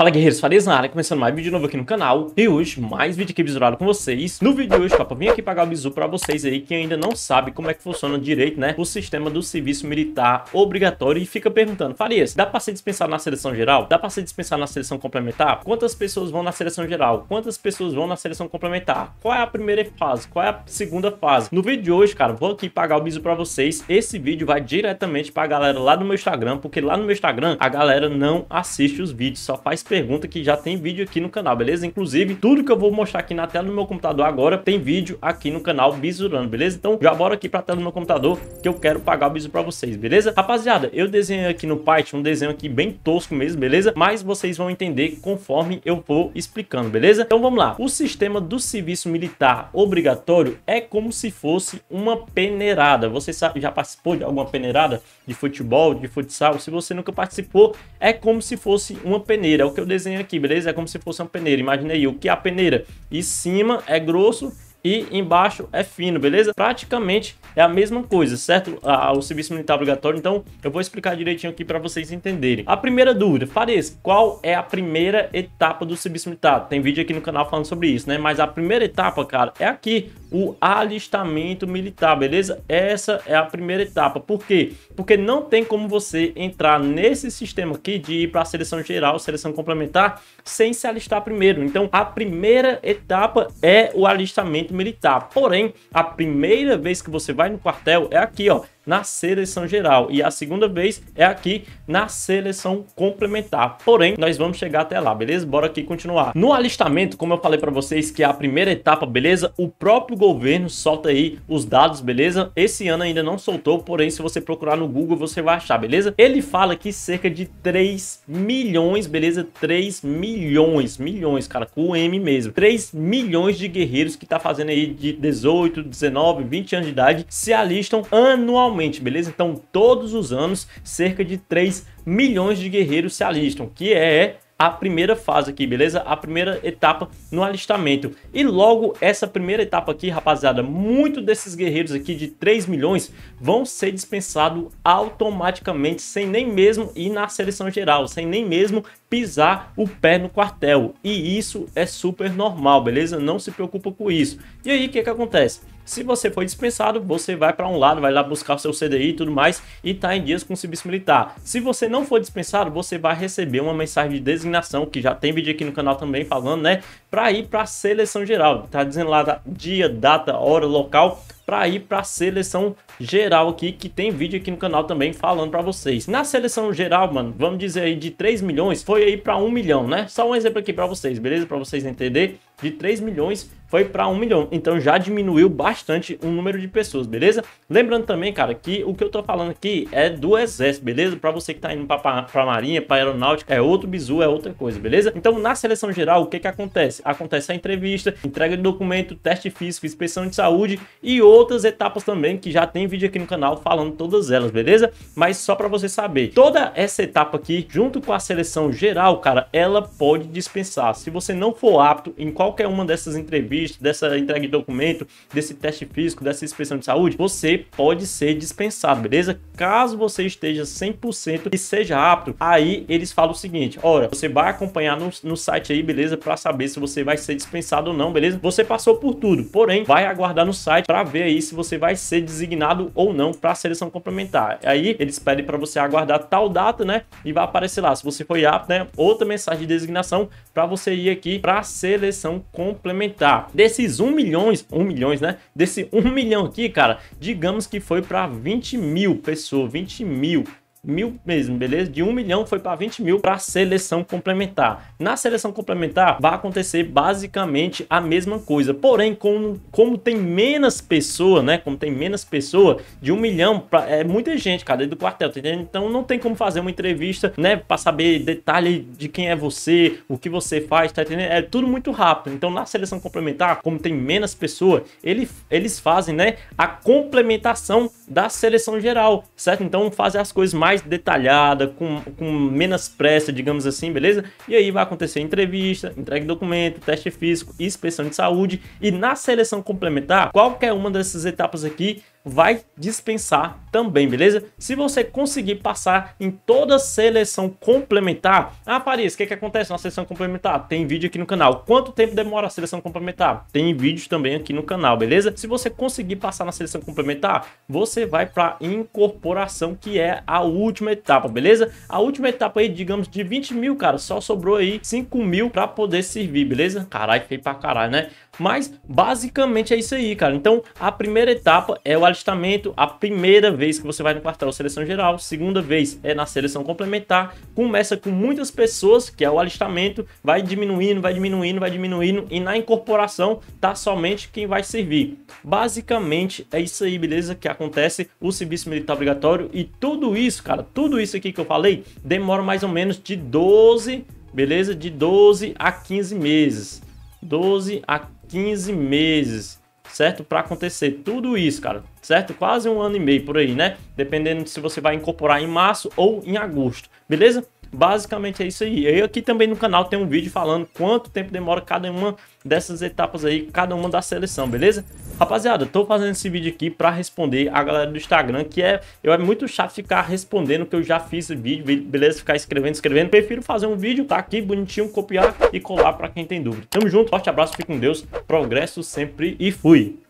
Fala guerreiros, Farias na área, começando mais vídeo novo aqui no canal E hoje, mais vídeo aqui bizurado com vocês No vídeo de hoje, papo, vim aqui pagar o bizu pra vocês aí Que ainda não sabe como é que funciona direito, né O sistema do serviço militar obrigatório E fica perguntando, Farias, dá pra ser dispensado na seleção geral? Dá pra ser dispensado na seleção complementar? Quantas pessoas vão na seleção geral? Quantas pessoas vão na seleção complementar? Qual é a primeira fase? Qual é a segunda fase? No vídeo de hoje, cara, vou aqui pagar o bizu pra vocês Esse vídeo vai diretamente pra galera lá no meu Instagram Porque lá no meu Instagram, a galera não assiste os vídeos Só faz pergunta que já tem vídeo aqui no canal, beleza? Inclusive, tudo que eu vou mostrar aqui na tela do meu computador agora tem vídeo aqui no canal Bisurando, beleza? Então já bora aqui pra tela do meu computador que eu quero pagar o bisu pra vocês, beleza? Rapaziada, eu desenhei aqui no Python um desenho aqui bem tosco mesmo, beleza? Mas vocês vão entender conforme eu vou explicando, beleza? Então vamos lá. O sistema do serviço militar obrigatório é como se fosse uma peneirada. Você sabe, já participou de alguma peneirada de futebol, de futsal? Se você nunca participou, é como se fosse uma peneira. É o que que eu desenho aqui, beleza? É como se fosse uma peneira. Imaginei o que é a peneira em cima é grosso e embaixo é fino, beleza? Praticamente é a mesma coisa, certo? Ah, o serviço militar obrigatório, então eu vou explicar direitinho aqui para vocês entenderem. A primeira dúvida, Fares, qual é a primeira etapa do serviço militar? Tem vídeo aqui no canal falando sobre isso, né? Mas a primeira etapa, cara, é aqui, o alistamento militar, beleza? Essa é a primeira etapa. Por quê? Porque não tem como você entrar nesse sistema aqui de ir para a seleção geral, seleção complementar, sem se alistar primeiro. Então, a primeira etapa é o alistamento militar. Porém, a primeira vez que você vai no quartel é aqui, ó na seleção geral e a segunda vez é aqui na seleção complementar. Porém, nós vamos chegar até lá, beleza? Bora aqui continuar. No alistamento, como eu falei para vocês que é a primeira etapa, beleza? O próprio governo solta aí os dados, beleza? Esse ano ainda não soltou, porém se você procurar no Google você vai achar, beleza? Ele fala que cerca de 3 milhões, beleza? 3 milhões, milhões, cara, com o M mesmo. 3 milhões de guerreiros que tá fazendo aí de 18, 19, 20 anos de idade se alistam anualmente anualmente, beleza? Então, todos os anos, cerca de 3 milhões de guerreiros se alistam, que é a primeira fase aqui, beleza? A primeira etapa no alistamento. E logo essa primeira etapa aqui, rapaziada, muito desses guerreiros aqui de 3 milhões vão ser dispensados automaticamente, sem nem mesmo ir na seleção geral, sem nem mesmo pisar o pé no quartel. E isso é super normal, beleza? Não se preocupa com isso. E aí, o que que acontece? Se você for dispensado, você vai para um lado, vai lá buscar o seu CDI e tudo mais e tá em dias com o serviço militar. Se você não for dispensado, você vai receber uma mensagem de designação, que já tem vídeo aqui no canal também falando, né? Para ir para seleção geral. Tá dizendo lá dia, data, hora, local para ir para a seleção geral aqui, que tem vídeo aqui no canal também falando para vocês. Na seleção geral, mano, vamos dizer aí de 3 milhões, foi aí para 1 milhão, né? Só um exemplo aqui para vocês, beleza? Para vocês entenderem de 3 milhões foi para 1 milhão. Então já diminuiu bastante o número de pessoas, beleza? Lembrando também, cara, que o que eu tô falando aqui é do exército, beleza? Para você que tá indo para para marinha, para aeronáutica, é outro bizu, é outra coisa, beleza? Então na seleção geral, o que que acontece? Acontece a entrevista, entrega de documento, teste físico, inspeção de saúde e outras etapas também que já tem vídeo aqui no canal falando todas elas, beleza? Mas só para você saber, toda essa etapa aqui junto com a seleção geral, cara, ela pode dispensar. Se você não for apto em qual qualquer uma dessas entrevistas, dessa entrega de documento, desse teste físico, dessa inspeção de saúde, você pode ser dispensado, beleza? Caso você esteja 100% e seja apto, aí eles falam o seguinte, ora, você vai acompanhar no, no site aí, beleza? Para saber se você vai ser dispensado ou não, beleza? Você passou por tudo, porém, vai aguardar no site para ver aí se você vai ser designado ou não para a seleção complementar. Aí eles pedem para você aguardar tal data, né? E vai aparecer lá se você foi apto, né? Outra mensagem de designação para você ir aqui para a seleção complementar. Desses 1 milhões, 1 milhões, né? Desse 1 milhão aqui, cara, digamos que foi para 20 mil pessoas, 20 mil mil mesmo, beleza? De um milhão foi para 20 mil para seleção complementar. Na seleção complementar vai acontecer basicamente a mesma coisa, porém como, como tem menos pessoa, né? Como tem menos pessoa de um milhão pra, é muita gente, cara, do quartel, tá entendendo? Então não tem como fazer uma entrevista, né? Para saber detalhe de quem é você, o que você faz, tá entendendo? É tudo muito rápido. Então na seleção complementar, como tem menos pessoa, ele, eles fazem, né? A complementação da seleção geral, certo? Então fazer as coisas mais detalhada, com, com menos pressa, digamos assim, beleza? E aí vai acontecer entrevista, entrega documento, teste físico, inspeção de saúde e na seleção complementar, qualquer uma dessas etapas aqui vai dispensar também, beleza? Se você conseguir passar em toda seleção complementar... Ah, Paris, o que, que acontece na seleção complementar? Tem vídeo aqui no canal. Quanto tempo demora a seleção complementar? Tem vídeos também aqui no canal, beleza? Se você conseguir passar na seleção complementar, você vai para incorporação, que é a última etapa, beleza? A última etapa aí, digamos, de 20 mil, cara, só sobrou aí 5 mil para poder servir, beleza? Caralho, feio pra caralho, né? Mas basicamente é isso aí, cara. Então, a primeira etapa é o alistamento, a primeira vez que você vai no quartel seleção geral, segunda vez é na seleção complementar. Começa com muitas pessoas, que é o alistamento, vai diminuindo, vai diminuindo, vai diminuindo e na incorporação tá somente quem vai servir. Basicamente é isso aí, beleza? Que acontece o serviço militar obrigatório e tudo isso, cara, tudo isso aqui que eu falei, demora mais ou menos de 12, beleza? De 12 a 15 meses. 12 a 15 meses, certo? Para acontecer tudo isso, cara, certo? Quase um ano e meio por aí, né? Dependendo se você vai incorporar em março ou em agosto, beleza? Basicamente é isso aí. Eu aqui também no canal tem um vídeo falando quanto tempo demora cada uma dessas etapas aí, cada uma da seleção, beleza? Rapaziada, eu tô fazendo esse vídeo aqui para responder a galera do Instagram, que é, eu é muito chato ficar respondendo que eu já fiz o vídeo, beleza? Ficar escrevendo, escrevendo. Prefiro fazer um vídeo, tá aqui bonitinho, copiar e colar para quem tem dúvida. Tamo junto, forte abraço, fique com Deus, progresso sempre e fui!